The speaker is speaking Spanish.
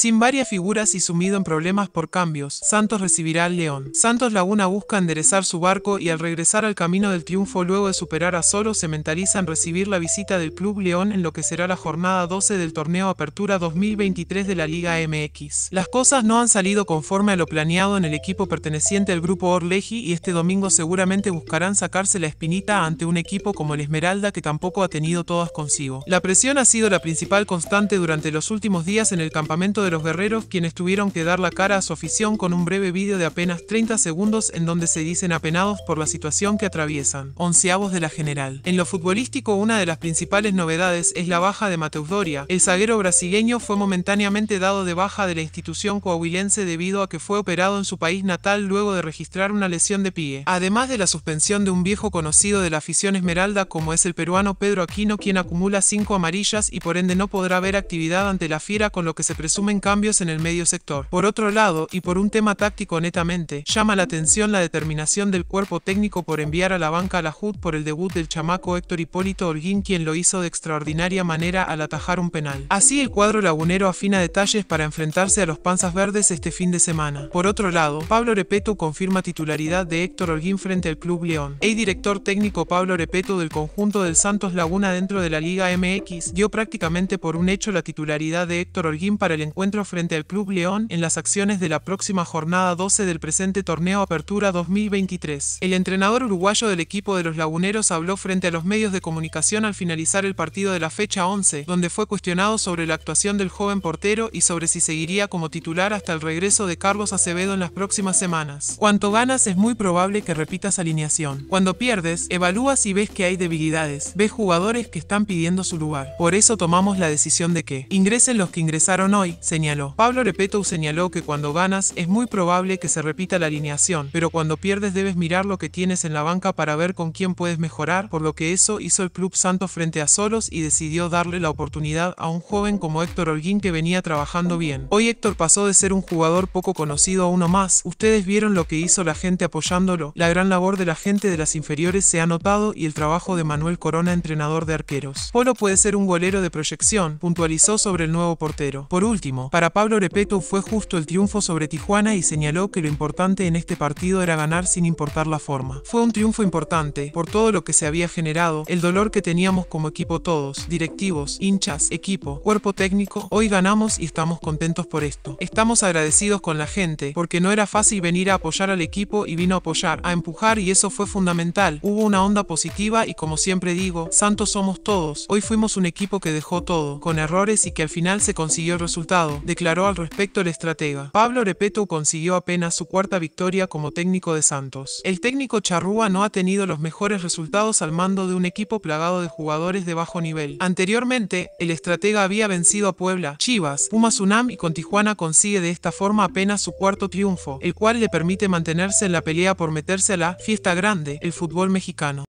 Sin varias figuras y sumido en problemas por cambios, Santos recibirá al León. Santos Laguna busca enderezar su barco y al regresar al camino del triunfo luego de superar a Solo se mentaliza en recibir la visita del Club León en lo que será la jornada 12 del torneo Apertura 2023 de la Liga MX. Las cosas no han salido conforme a lo planeado en el equipo perteneciente al grupo Orleji y este domingo seguramente buscarán sacarse la espinita ante un equipo como el Esmeralda que tampoco ha tenido todas consigo. La presión ha sido la principal constante durante los últimos días en el campamento de los guerreros quienes tuvieron que dar la cara a su afición con un breve vídeo de apenas 30 segundos en donde se dicen apenados por la situación que atraviesan. Onceavos de la general. En lo futbolístico una de las principales novedades es la baja de Mateus Doria. El zaguero brasileño fue momentáneamente dado de baja de la institución coahuilense debido a que fue operado en su país natal luego de registrar una lesión de pie. Además de la suspensión de un viejo conocido de la afición esmeralda como es el peruano Pedro Aquino quien acumula cinco amarillas y por ende no podrá ver actividad ante la fiera con lo que se presumen cambios en el medio sector. Por otro lado, y por un tema táctico netamente, llama la atención la determinación del cuerpo técnico por enviar a la banca a la HUD por el debut del chamaco Héctor Hipólito Holguín quien lo hizo de extraordinaria manera al atajar un penal. Así el cuadro lagunero afina detalles para enfrentarse a los panzas verdes este fin de semana. Por otro lado, Pablo Repeto confirma titularidad de Héctor Holguín frente al Club León. El director técnico Pablo Repeto del conjunto del Santos Laguna dentro de la Liga MX dio prácticamente por un hecho la titularidad de Héctor Holguín para el encuentro frente al Club León en las acciones de la próxima jornada 12 del presente torneo Apertura 2023. El entrenador uruguayo del equipo de los laguneros habló frente a los medios de comunicación al finalizar el partido de la fecha 11, donde fue cuestionado sobre la actuación del joven portero y sobre si seguiría como titular hasta el regreso de Carlos Acevedo en las próximas semanas. Cuanto ganas es muy probable que repitas alineación. Cuando pierdes, evalúas y ves que hay debilidades, ves jugadores que están pidiendo su lugar. Por eso tomamos la decisión de que ingresen los que ingresaron hoy, se señaló. Pablo Repetou señaló que cuando ganas es muy probable que se repita la alineación, pero cuando pierdes debes mirar lo que tienes en la banca para ver con quién puedes mejorar, por lo que eso hizo el Club Santos frente a Solos y decidió darle la oportunidad a un joven como Héctor Holguín que venía trabajando bien. Hoy Héctor pasó de ser un jugador poco conocido a uno más. Ustedes vieron lo que hizo la gente apoyándolo. La gran labor de la gente de las inferiores se ha notado y el trabajo de Manuel Corona, entrenador de arqueros. Polo puede ser un golero de proyección, puntualizó sobre el nuevo portero. Por último, para Pablo Repeto fue justo el triunfo sobre Tijuana y señaló que lo importante en este partido era ganar sin importar la forma. Fue un triunfo importante, por todo lo que se había generado, el dolor que teníamos como equipo todos, directivos, hinchas, equipo, cuerpo técnico, hoy ganamos y estamos contentos por esto. Estamos agradecidos con la gente, porque no era fácil venir a apoyar al equipo y vino a apoyar, a empujar y eso fue fundamental. Hubo una onda positiva y como siempre digo, santos somos todos. Hoy fuimos un equipo que dejó todo, con errores y que al final se consiguió el resultado declaró al respecto el estratega. Pablo Repeto consiguió apenas su cuarta victoria como técnico de Santos. El técnico Charrúa no ha tenido los mejores resultados al mando de un equipo plagado de jugadores de bajo nivel. Anteriormente, el estratega había vencido a Puebla, Chivas, Pumas Unam y con Tijuana consigue de esta forma apenas su cuarto triunfo, el cual le permite mantenerse en la pelea por meterse a la fiesta grande, el fútbol mexicano.